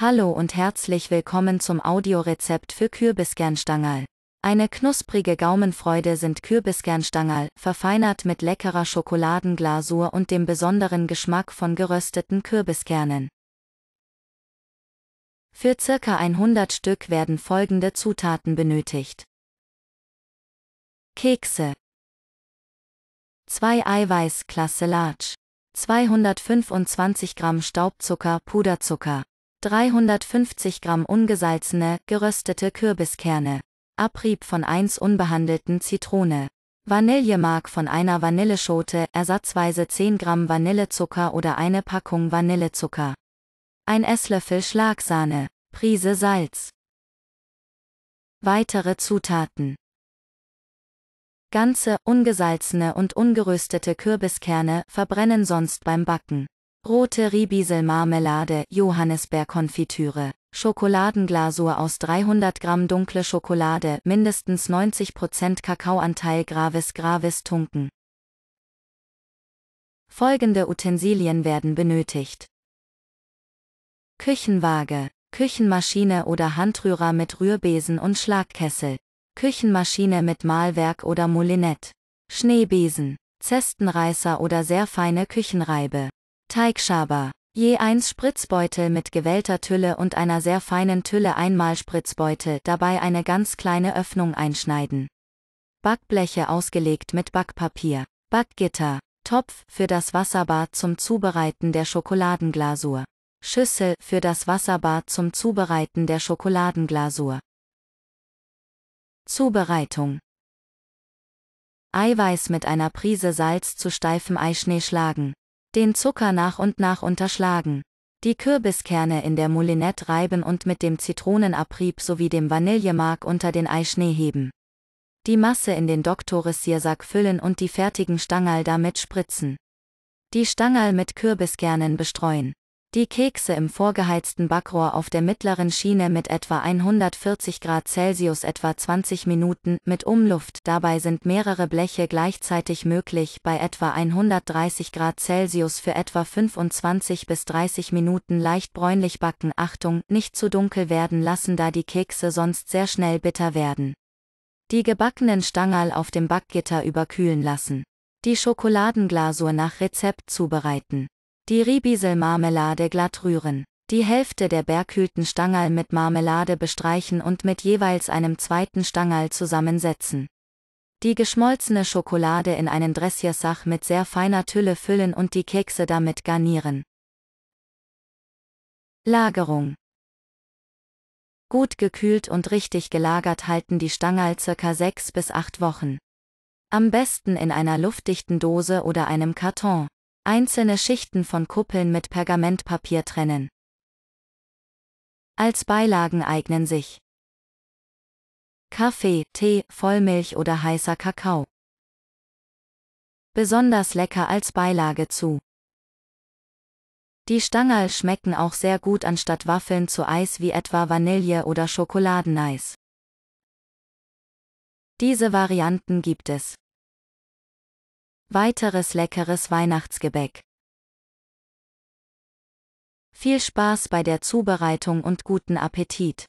Hallo und herzlich willkommen zum Audiorezept für Kürbiskernstangerl. Eine knusprige Gaumenfreude sind Kürbiskernstangerl, verfeinert mit leckerer Schokoladenglasur und dem besonderen Geschmack von gerösteten Kürbiskernen. Für circa 100 Stück werden folgende Zutaten benötigt. Kekse 2 Eiweiß Klasse Large 225 Gramm Staubzucker Puderzucker 350 Gramm ungesalzene, geröstete Kürbiskerne. Abrieb von 1 unbehandelten Zitrone. Vanillemark von einer Vanilleschote, ersatzweise 10 Gramm Vanillezucker oder eine Packung Vanillezucker. Ein Esslöffel Schlagsahne, Prise Salz. Weitere Zutaten. Ganze, ungesalzene und ungeröstete Kürbiskerne verbrennen sonst beim Backen. Rote Ribbiesel-Marmelade, Johannisbeerkonfitüre, Schokoladenglasur aus 300 Gramm dunkle Schokolade, mindestens 90% Kakaoanteil Gravis Gravis Tunken. Folgende Utensilien werden benötigt. Küchenwaage, Küchenmaschine oder Handrührer mit Rührbesen und Schlagkessel. Küchenmaschine mit Mahlwerk oder Moulinett, Schneebesen, Zestenreißer oder sehr feine Küchenreibe. Teigschaber. Je 1 Spritzbeutel mit gewählter Tülle und einer sehr feinen Tülle einmal Spritzbeutel, dabei eine ganz kleine Öffnung einschneiden. Backbleche ausgelegt mit Backpapier. Backgitter. Topf für das Wasserbad zum Zubereiten der Schokoladenglasur. Schüssel für das Wasserbad zum Zubereiten der Schokoladenglasur. Zubereitung. Eiweiß mit einer Prise Salz zu steifem Eischnee schlagen. Den Zucker nach und nach unterschlagen. Die Kürbiskerne in der Moulinette reiben und mit dem Zitronenabrieb sowie dem Vanillemark unter den Eischnee heben. Die Masse in den Doktoressiersack füllen und die fertigen Stangerl damit spritzen. Die Stangerl mit Kürbiskernen bestreuen. Die Kekse im vorgeheizten Backrohr auf der mittleren Schiene mit etwa 140 Grad Celsius etwa 20 Minuten mit Umluft. Dabei sind mehrere Bleche gleichzeitig möglich bei etwa 130 Grad Celsius für etwa 25 bis 30 Minuten leicht bräunlich backen. Achtung, nicht zu dunkel werden lassen, da die Kekse sonst sehr schnell bitter werden. Die gebackenen Stangerl auf dem Backgitter überkühlen lassen. Die Schokoladenglasur nach Rezept zubereiten. Die Ribiselmarmelade glatt rühren. Die Hälfte der berghühlten Stangerl mit Marmelade bestreichen und mit jeweils einem zweiten Stangerl zusammensetzen. Die geschmolzene Schokolade in einen Dressiersach mit sehr feiner Tülle füllen und die Kekse damit garnieren. Lagerung Gut gekühlt und richtig gelagert halten die Stangerl ca. 6 bis 8 Wochen. Am besten in einer luftdichten Dose oder einem Karton einzelne Schichten von Kuppeln mit Pergamentpapier trennen. Als Beilagen eignen sich Kaffee, Tee, Vollmilch oder heißer Kakao. Besonders lecker als Beilage zu. Die Stangerl schmecken auch sehr gut anstatt Waffeln zu Eis wie etwa Vanille oder Schokoladeneis. Diese Varianten gibt es. Weiteres leckeres Weihnachtsgebäck. Viel Spaß bei der Zubereitung und guten Appetit!